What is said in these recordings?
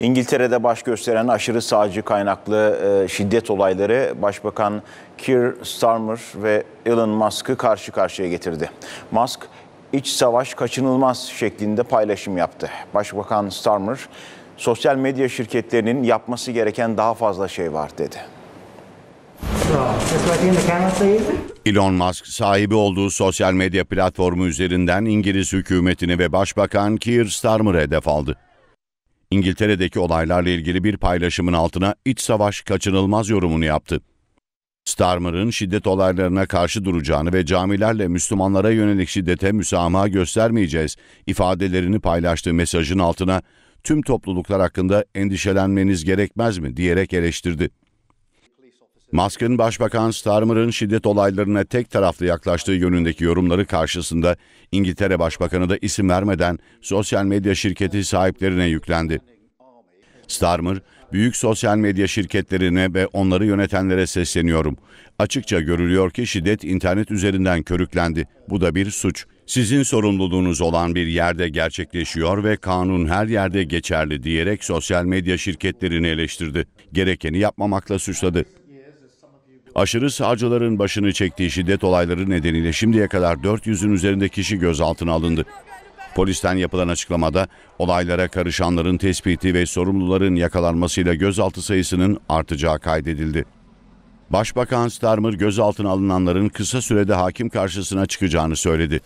İngiltere'de baş gösteren aşırı sağcı kaynaklı e, şiddet olayları Başbakan Keir Starmer ve Elon Musk'ı karşı karşıya getirdi. Musk, iç savaş kaçınılmaz şeklinde paylaşım yaptı. Başbakan Starmer, sosyal medya şirketlerinin yapması gereken daha fazla şey var dedi. Elon Musk sahibi olduğu sosyal medya platformu üzerinden İngiliz hükümetini ve Başbakan Keir Starmer'ı hedef aldı. İngiltere'deki olaylarla ilgili bir paylaşımın altına iç savaş kaçınılmaz yorumunu yaptı. Starmer'ın şiddet olaylarına karşı duracağını ve camilerle Müslümanlara yönelik şiddete müsamaha göstermeyeceğiz ifadelerini paylaştığı mesajın altına tüm topluluklar hakkında endişelenmeniz gerekmez mi diyerek eleştirdi. Musk'ın Başbakan Starmer'ın şiddet olaylarına tek taraflı yaklaştığı yönündeki yorumları karşısında İngiltere Başbakanı da isim vermeden sosyal medya şirketi sahiplerine yüklendi. Starmer, büyük sosyal medya şirketlerine ve onları yönetenlere sesleniyorum. Açıkça görülüyor ki şiddet internet üzerinden körüklendi. Bu da bir suç. Sizin sorumluluğunuz olan bir yerde gerçekleşiyor ve kanun her yerde geçerli diyerek sosyal medya şirketlerini eleştirdi. Gerekeni yapmamakla suçladı. Aşırı sağcıların başını çektiği şiddet olayları nedeniyle şimdiye kadar 400'ün üzerinde kişi gözaltına alındı. Polisten yapılan açıklamada olaylara karışanların tespiti ve sorumluların yakalanmasıyla gözaltı sayısının artacağı kaydedildi. Başbakan Starmer gözaltına alınanların kısa sürede hakim karşısına çıkacağını söyledi.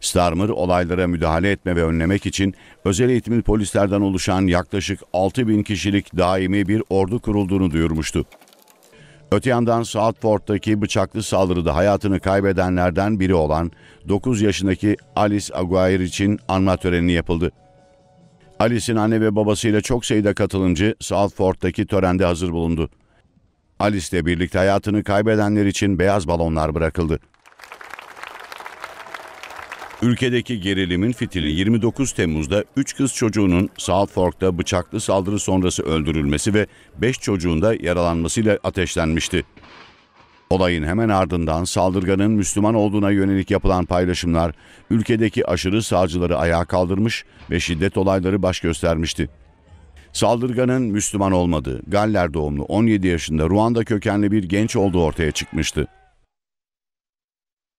Starmer olaylara müdahale etme ve önlemek için özel eğitimli polislerden oluşan yaklaşık 6 bin kişilik daimi bir ordu kurulduğunu duyurmuştu. Öte yandan Southport'taki bıçaklı saldırıda hayatını kaybedenlerden biri olan 9 yaşındaki Alice Aguirre için anma töreni yapıldı. Alice'in anne ve babasıyla çok sayıda katılımcı Southport'taki törende hazır bulundu. Alice ile birlikte hayatını kaybedenler için beyaz balonlar bırakıldı. Ülkedeki gerilimin fitili 29 Temmuz'da 3 kız çocuğunun Southfork'ta bıçaklı saldırı sonrası öldürülmesi ve 5 çocuğun da yaralanmasıyla ateşlenmişti. Olayın hemen ardından saldırganın Müslüman olduğuna yönelik yapılan paylaşımlar ülkedeki aşırı sağcıları ayağa kaldırmış ve şiddet olayları baş göstermişti. Saldırganın Müslüman olmadığı, Galler doğumlu 17 yaşında Ruanda kökenli bir genç olduğu ortaya çıkmıştı.